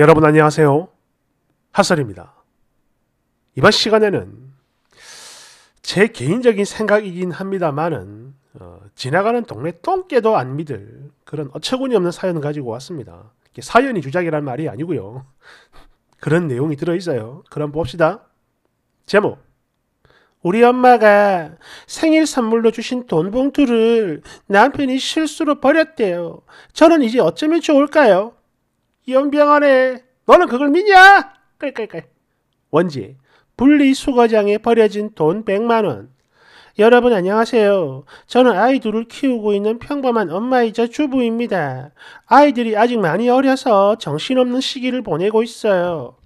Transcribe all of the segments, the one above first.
여러분 안녕하세요. 핫설입니다. 이번 시간에는 제 개인적인 생각이긴 합니다만은 어, 지나가는 동네 똥개도 안 믿을 그런 어처구니없는 사연을 가지고 왔습니다. 사연이 주작이란 말이 아니고요. 그런 내용이 들어있어요. 그럼 봅시다. 제목 우리 엄마가 생일 선물로 주신 돈 봉투를 남편이 실수로 버렸대요. 저는 이제 어쩌면 좋을까요? 연병하네. 너는 그걸 믿냐? 깔깔깔. 원지, 분리수거장에 버려진 돈 100만원. 여러분 안녕하세요. 저는 아이들을 키우고 있는 평범한 엄마이자 주부입니다. 아이들이 아직 많이 어려서 정신없는 시기를 보내고 있어요.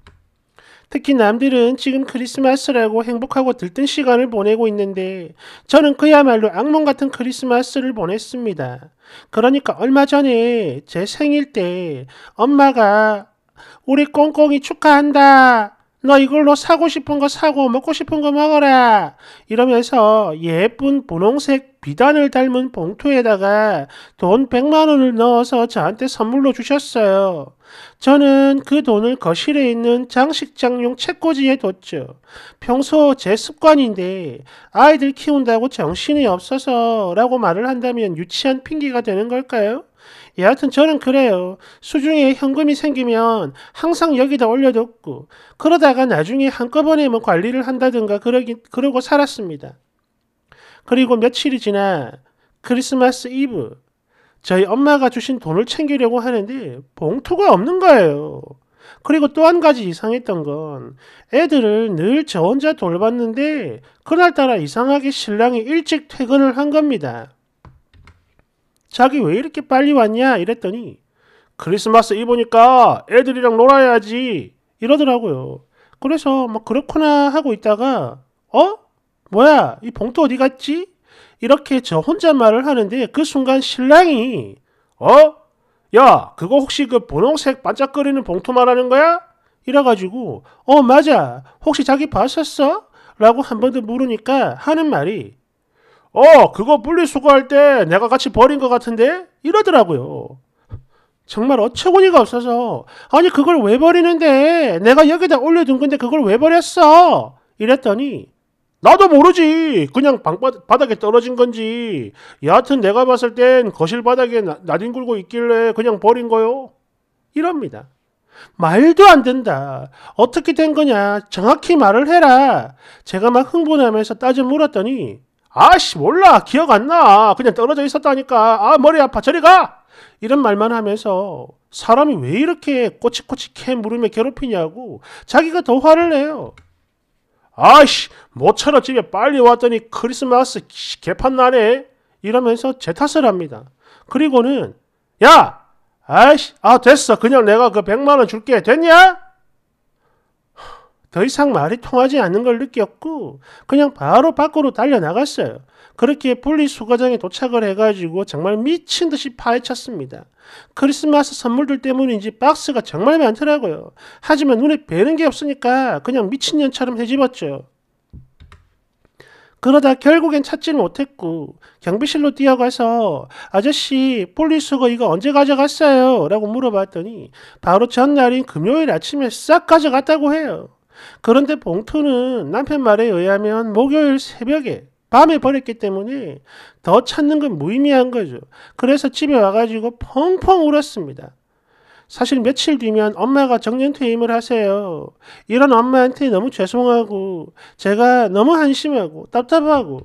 특히 남들은 지금 크리스마스라고 행복하고 들뜬 시간을 보내고 있는데 저는 그야말로 악몽 같은 크리스마스를 보냈습니다. 그러니까 얼마 전에 제 생일 때 엄마가 우리 꽁꽁이 축하한다 너 이걸로 사고 싶은 거 사고 먹고 싶은 거 먹어라. 이러면서 예쁜 분홍색 비단을 닮은 봉투에다가 돈 100만 원을 넣어서 저한테 선물로 주셨어요. 저는 그 돈을 거실에 있는 장식장용 책꽂이에 뒀죠. 평소 제 습관인데 아이들 키운다고 정신이 없어서 라고 말을 한다면 유치한 핑계가 되는 걸까요? 예, 여하튼 저는 그래요. 수중에 현금이 생기면 항상 여기다 올려뒀고, 그러다가 나중에 한꺼번에 뭐 관리를 한다든가 그러기, 그러고 살았습니다. 그리고 며칠이 지나 크리스마스 이브, 저희 엄마가 주신 돈을 챙기려고 하는데 봉투가 없는 거예요. 그리고 또 한 가지 이상했던 건 애들을 늘 저 혼자 돌봤는데 그날따라 이상하게 신랑이 일찍 퇴근을 한 겁니다. 자기 왜 이렇게 빨리 왔냐 이랬더니 크리스마스 이으니까 애들이랑 놀아야지 이러더라고요. 그래서 막 뭐 그렇구나 하고 있다가 어? 뭐야 이 봉투 어디 갔지? 이렇게 저 혼자 말을 하는데 그 순간 신랑이 어? 야 그거 혹시 그 분홍색 반짝거리는 봉투 말하는 거야? 이래가지고 어 맞아 혹시 자기 봤었어? 라고 한번더 물으니까 하는 말이 어, 그거 분리수거할 때 내가 같이 버린 것 같은데? 이러더라고요. 정말 어처구니가 없어서 아니 그걸 왜 버리는데 내가 여기다 올려둔 건데 그걸 왜 버렸어 이랬더니 나도 모르지 그냥 방바닥에 떨어진 건지 여하튼 내가 봤을 땐 거실 바닥에 나, 나뒹굴고 있길래 그냥 버린 거요 이럽니다 말도 안 된다 어떻게 된 거냐 정확히 말을 해라 제가 막 흥분하면서 따져 물었더니 아씨 몰라 기억 안 나 그냥 떨어져 있었다니까 아 머리 아파 저리 가 이런 말만 하면서 사람이 왜 이렇게 꼬치꼬치 캐 물음에 괴롭히냐고 자기가 더 화를 내요 아씨 모처럼 집에 빨리 왔더니 크리스마스 개판 나네 이러면서 제 탓을 합니다 그리고는 야 아이씨 아 됐어 그냥 내가 그 100만원 줄게 됐냐? 더 이상 말이 통하지 않는 걸 느꼈고 그냥 바로 밖으로 달려 나갔어요. 그렇게 분리수거장에 도착을 해가지고 정말 미친 듯이 파헤쳤습니다. 크리스마스 선물들 때문인지 박스가 정말 많더라고요. 하지만 눈에 뵈는 게 없으니까 그냥 미친년처럼 해집었죠. 그러다 결국엔 찾지는 못했고 경비실로 뛰어가서 아저씨 폴리수거 이거 언제 가져갔어요? 라고 물어봤더니 바로 전날인 금요일 아침에 싹 가져갔다고 해요. 그런데 봉투는 남편 말에 의하면 목요일 새벽에 밤에 버렸기 때문에 더 찾는 건 무의미한 거죠. 그래서 집에 와가지고 펑펑 울었습니다. 사실 며칠 뒤면 엄마가 정년퇴임을 하세요. 이런 엄마한테 너무 죄송하고 제가 너무 한심하고 답답하고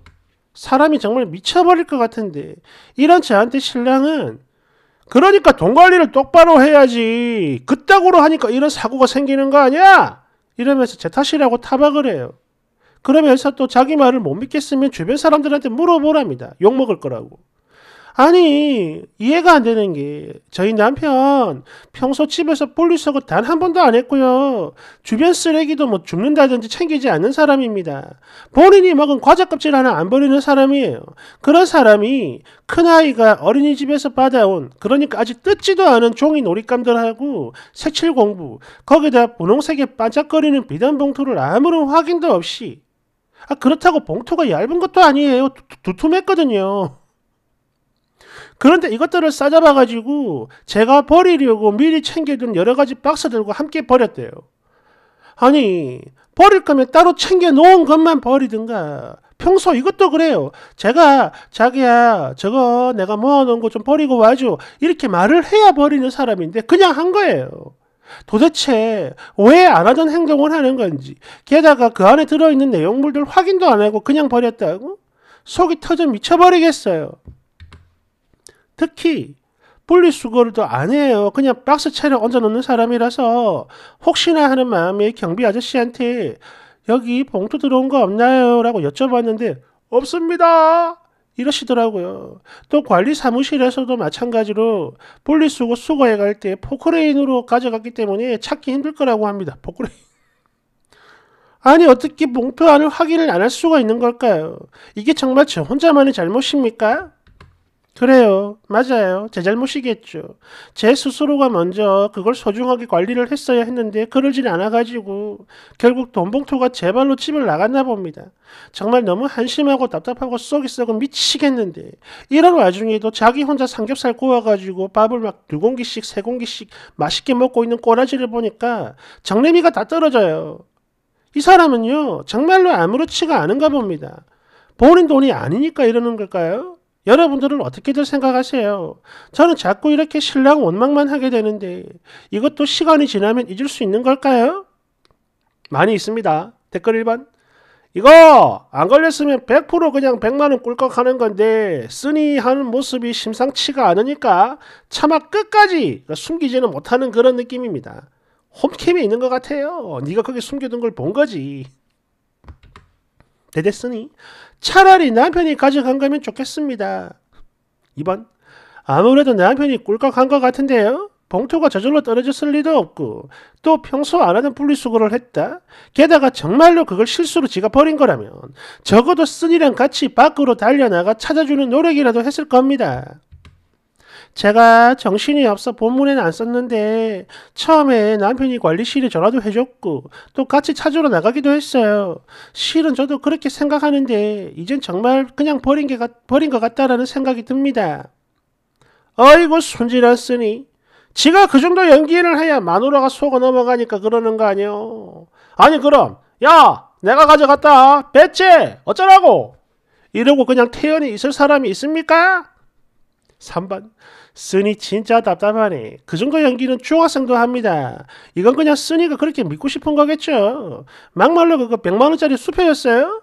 사람이 정말 미쳐버릴 것 같은데 이런 저한테 신랑은 그러니까 돈 관리를 똑바로 해야지 그따구로 하니까 이런 사고가 생기는 거 아니야? 이러면서 제 탓이라고 타박을 해요. 그러면서 또 자기 말을 못 믿겠으면 주변 사람들한테 물어보랍니다. 욕먹을 거라고. 아니 이해가 안 되는 게 저희 남편 평소 집에서 볼일서고 단 한 번도 안 했고요. 주변 쓰레기도 뭐 줍는다든지 챙기지 않는 사람입니다. 본인이 먹은 과자 껍질 하나 안 버리는 사람이에요. 그런 사람이 큰아이가 어린이집에서 받아온 그러니까 아직 뜯지도 않은 종이 놀잇감들하고 색칠 공부 거기다 분홍색에 반짝거리는 비단 봉투를 아무런 확인도 없이 아 그렇다고 봉투가 얇은 것도 아니에요. 두, 두툼했거든요. 그런데 이것들을 싸잡아가지고 제가 버리려고 미리 챙겨둔 여러 가지 박스들과 함께 버렸대요. 아니, 버릴 거면 따로 챙겨놓은 것만 버리든가. 평소 이것도 그래요. 제가, 자기야, 저거 내가 모아놓은 거 좀 버리고 와줘. 이렇게 말을 해야 버리는 사람인데, 그냥 한 거예요. 도대체 왜 안 하던 행동을 하는 건지, 게다가 그 안에 들어있는 내용물들 확인도 안 하고 그냥 버렸다고? 속이 터져 미쳐버리겠어요. 특히 분리수거를도 안 해요. 그냥 박스 차려 얹어놓는 사람이라서 혹시나 하는 마음에 경비 아저씨한테 여기 봉투 들어온 거 없나요? 라고 여쭤봤는데 없습니다. 이러시더라고요. 또 관리 사무실에서도 마찬가지로 분리수거 수거해 갈 때 포크레인으로 가져갔기 때문에 찾기 힘들 거라고 합니다. 포크레인. 아니 어떻게 봉투 안을 확인을 안 할 수가 있는 걸까요? 이게 정말 저 혼자만의 잘못입니까? 그래요. 맞아요. 제 잘못이겠죠. 제 스스로가 먼저 그걸 소중하게 관리를 했어야 했는데 그러질 않아가지고 결국 돈봉투가 제 발로 집을 나갔나 봅니다. 정말 너무 한심하고 답답하고 썩이 썩은 미치겠는데 이런 와중에도 자기 혼자 삼겹살 구워가지고 밥을 막 두 공기씩 세 공기씩 맛있게 먹고 있는 꼬라지를 보니까 정래미가 다 떨어져요. 이 사람은요 정말로 아무렇지가 않은가 봅니다. 버는 돈이 아니니까 이러는 걸까요? 여러분들은 어떻게들 생각하세요? 저는 자꾸 이렇게 신랑 원망만 하게 되는데 이것도 시간이 지나면 잊을 수 있는 걸까요? 많이 있습니다. 댓글 1번. 이거 안 걸렸으면 100% 그냥 100만원 꿀꺽 하는 건데 쓰니 하는 모습이 심상치가 않으니까 차마 끝까지 숨기지는 못하는 그런 느낌입니다. 홈캠에 있는 것 같아요. 네가 거기 숨겨둔 걸 본 거지. 대대 쓰니 차라리 남편이 가져간 거면 좋겠습니다. 2번. 아무래도 남편이 꿀꺽한 것 같은데요. 봉투가 저절로 떨어졌을 리도 없고 또 평소 안 하던 분리수거를 했다. 게다가 정말로 그걸 실수로 지가 버린 거라면 적어도 쓴이랑 같이 밖으로 달려나가 찾아주는 노력이라도 했을 겁니다. 제가 정신이 없어 본문에는 안 썼는데 처음에 남편이 관리실에 전화도 해줬고 또 같이 찾으러 나가기도 했어요. 실은 저도 그렇게 생각하는데 이젠 정말 그냥 버린 게 같, 버린 것 같다라는 생각이 듭니다. 어이구 손질한 쓰니 지가 그 정도 연기를 해야 마누라가 속아 넘어가니까 그러는 거아니오 아니 그럼 야 내가 가져갔다 배째 어쩌라고 이러고 그냥 태연히 있을 사람이 있습니까? 3번 쓰니 진짜 답답하네. 그 정도 연기는 중학생도 합니다. 이건 그냥 쓰니가 그렇게 믿고 싶은 거겠죠. 막말로 그거 100만원짜리 수표였어요?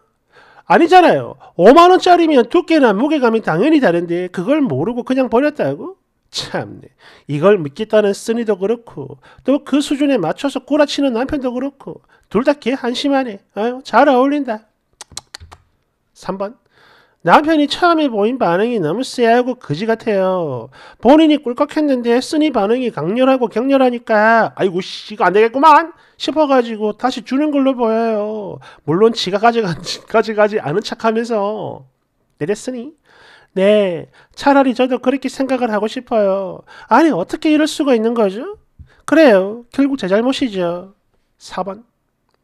아니잖아요. 5만원짜리면 두께나 무게감이 당연히 다른데 그걸 모르고 그냥 버렸다고? 참네. 이걸 믿겠다는 쓰니도 그렇고 또 그 수준에 맞춰서 꼬라치는 남편도 그렇고 둘 다 개 한심하네. 아유, 잘 어울린다. 3번 남편이 처음에 보인 반응이 너무 쎄하고 거지 같아요. 본인이 꿀꺽했는데 쓰니 반응이 강렬하고 격렬하니까 아이고 씨 이거 안되겠구만 싶어가지고 다시 주는 걸로 보여요. 물론 지가 가져가지, 가져가지 않은 척하면서 내렸으니 네 차라리 저도 그렇게 생각을 하고 싶어요. 아니 어떻게 이럴 수가 있는 거죠? 그래요 결국 제 잘못이죠. 4번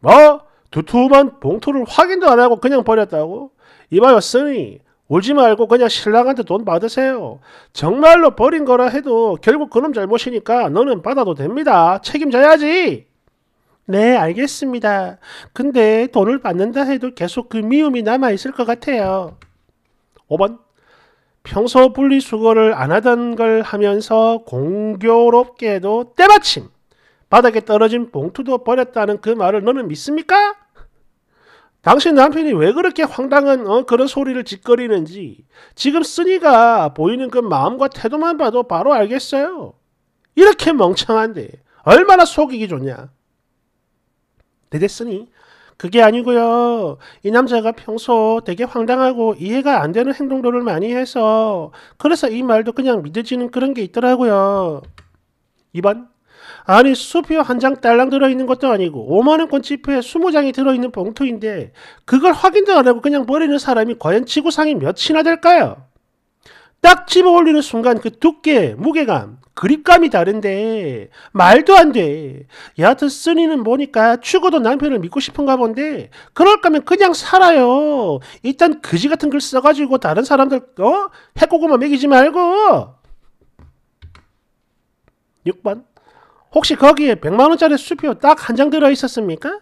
뭐? 두툼한 봉투를 확인도 안 하고 그냥 버렸다고? 이봐요,쓰니. 울지 말고 그냥 신랑한테 돈 받으세요. 정말로 버린 거라 해도 결국 그놈 잘못이니까 너는 받아도 됩니다. 책임져야지. 네, 알겠습니다. 근데 돈을 받는다 해도 계속 그 미움이 남아있을 것 같아요. 5번. 평소 분리수거를 안 하던 걸 하면서 공교롭게도 때마침 바닥에 떨어진 봉투도 버렸다는 그 말을 너는 믿습니까? 당신 남편이 왜 그렇게 황당한 어, 그런 소리를 짓거리는지 지금 쓰니가 보이는 그 마음과 태도만 봐도 바로 알겠어요. 이렇게 멍청한데 얼마나 속이기 좋냐. 되게 쓰니 그게 아니고요. 이 남자가 평소 되게 황당하고 이해가 안 되는 행동들을 많이 해서 그래서 이 말도 그냥 믿어지는 그런 게 있더라고요. 2번 아니 수표 한 장 딸랑 들어있는 것도 아니고 5만원권 지폐에 20장이 들어있는 봉투인데 그걸 확인도 안 하고 그냥 버리는 사람이 과연 지구상에 몇이나 될까요? 딱 집어 올리는 순간 그 두께, 무게감, 그립감이 다른데 말도 안 돼. 여하튼 쓰니는 뭐니까 죽어도 남편을 믿고 싶은가 본데 그럴 거면 그냥 살아요. 일단 그지 같은 글 써가지고 다른 사람들 어? 해고구만 먹이지 말고 6번 혹시 거기에 100만원짜리 수표 딱 한 장 들어 있었습니까?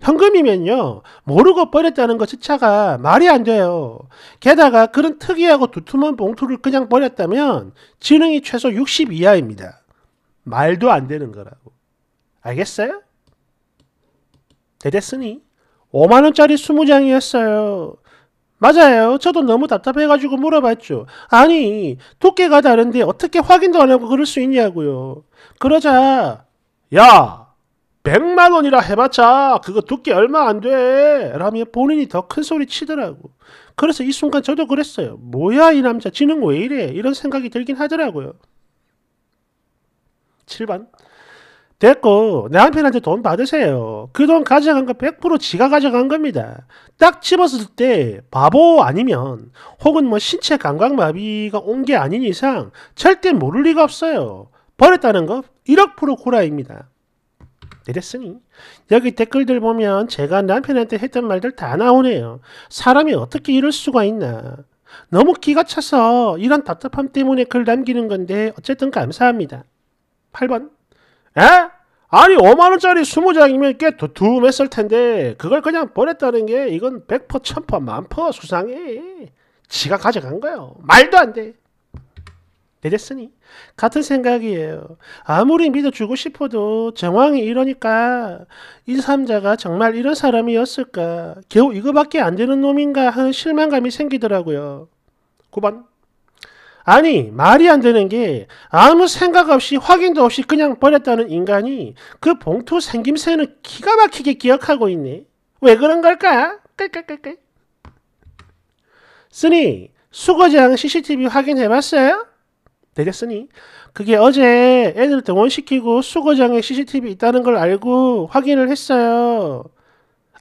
현금이면요, 모르고 버렸다는 것 자체가 말이 안 돼요. 게다가 그런 특이하고 두툼한 봉투를 그냥 버렸다면 지능이 최소 60 이하입니다. 말도 안 되는 거라고. 알겠어요? 대됐으니 5만원짜리 20장이었어요. 맞아요. 저도 너무 답답해가지고 물어봤죠. 아니, 두께가 다른데 어떻게 확인도 안 하고 그럴 수 있냐고요. 그러자, 야! 100만 원이라 해봤자 그거 두께 얼마 안 돼. 라며 본인이 더 큰 소리 치더라고. 그래서 이 순간 저도 그랬어요. 뭐야 이 남자 지능 왜 이래? 이런 생각이 들긴 하더라고요. 7번 됐고 남편한테 돈 받으세요. 그 돈 가져간 거 100% 지가 가져간 겁니다. 딱 집었을 때 바보 아니면 혹은 뭐 신체 감각마비가 온 게 아닌 이상 절대 모를 리가 없어요. 버렸다는 거 1억 프로 구라입니다. 내렸으니 여기 댓글들 보면 제가 남편한테 했던 말들 다 나오네요. 사람이 어떻게 이럴 수가 있나. 너무 기가 차서 이런 답답함 때문에 글 남기는 건데 어쨌든 감사합니다. 8번 에? 아니 5만원짜리 20장이면 꽤 두툼했을 텐데 그걸 그냥 보냈다는 게 이건 100% 1000% 만퍼 수상해 지가 가져간 거예요 말도 안돼 되겠으니 같은 생각이에요 아무리 믿어주고 싶어도 정황이 이러니까 이 삼자가 정말 이런 사람이었을까 겨우 이거밖에 안 되는 놈인가 하는 실망감이 생기더라고요 9번 아니, 말이 안 되는 게 아무 생각 없이 확인도 없이 그냥 버렸다는 인간이 그 봉투 생김새는 기가 막히게 기억하고 있네. 왜 그런 걸까? 깔깔깔깔. 쓰니, 수거장 CCTV 확인해봤어요? 되겠으니 그게 어제 애들 등원시키고 수거장에 CCTV 있다는 걸 알고 확인을 했어요.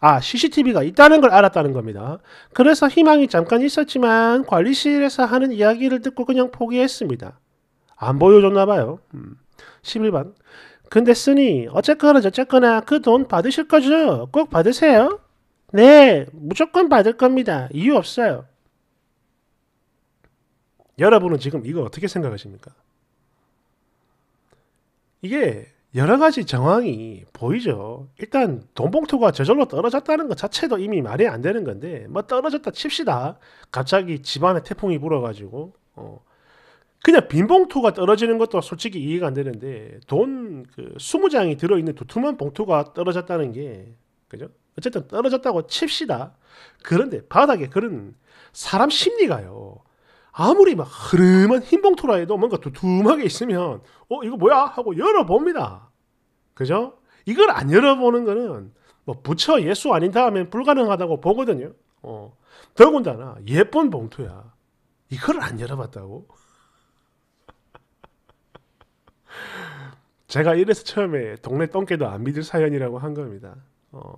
아, CCTV가 있다는 걸 알았다는 겁니다. 그래서 희망이 잠깐 있었지만 관리실에서 하는 이야기를 듣고 그냥 포기했습니다. 안 보여줬나 봐요. 음. 11번. 근데 쓰니 어쨌거나 저쨌거나 그 돈 받으실 거죠? 꼭 받으세요? 네, 무조건 받을 겁니다. 이유 없어요. 여러분은 지금 이거 어떻게 생각하십니까? 이게 여러 가지 정황이 보이죠. 일단 돈봉투가 저절로 떨어졌다는 것 자체도 이미 말이 안 되는 건데 뭐 떨어졌다 칩시다. 갑자기 집안에 태풍이 불어가지고 어. 그냥 빈 봉투가 떨어지는 것도 솔직히 이해가 안 되는데 돈그 20장이 들어있는 두툼한 봉투가 떨어졌다는 게 그죠? 어쨌든 떨어졌다고 칩시다. 그런데 바닥에 그런 사람 심리가요. 아무리 막 흐름한 흰 봉투라해도 뭔가 두툼하게 있으면 어 이거 뭐야 하고 열어봅니다. 그죠? 이걸 안 열어보는 거는 뭐 부처 예수 아닌 다음엔 불가능하다고 보거든요. 어. 더군다나 예쁜 봉투야. 이걸 안 열어봤다고? 제가 이래서 처음에 동네 똥개도 안 믿을 사연이라고 한 겁니다. 어.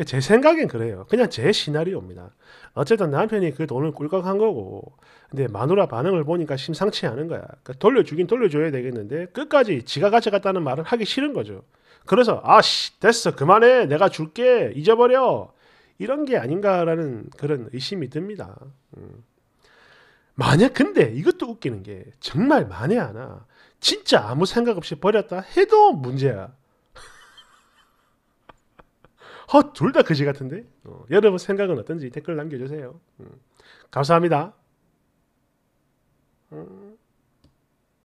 그러니까 제 생각엔 그래요. 그냥 제 시나리오입니다. 어쨌든 남편이 그 돈을 꿀꺽한 거고, 근데 마누라 반응을 보니까 심상치 않은 거야. 그러니까 돌려주긴 돌려줘야 되겠는데, 끝까지 지가 가져갔다는 말을 하기 싫은 거죠. 그래서, 아씨, 됐어, 그만해, 내가 줄게, 잊어버려. 이런 게 아닌가라는 그런 의심이 듭니다. 음. 만약, 근데 이것도 웃기는 게, 정말 만에 하나, 진짜 아무 생각 없이 버렸다 해도 문제야. 헛둘 어, 다 거지 같은데 어, 여러분 생각은 어떤지 댓글 남겨주세요 음, 감사합니다 음.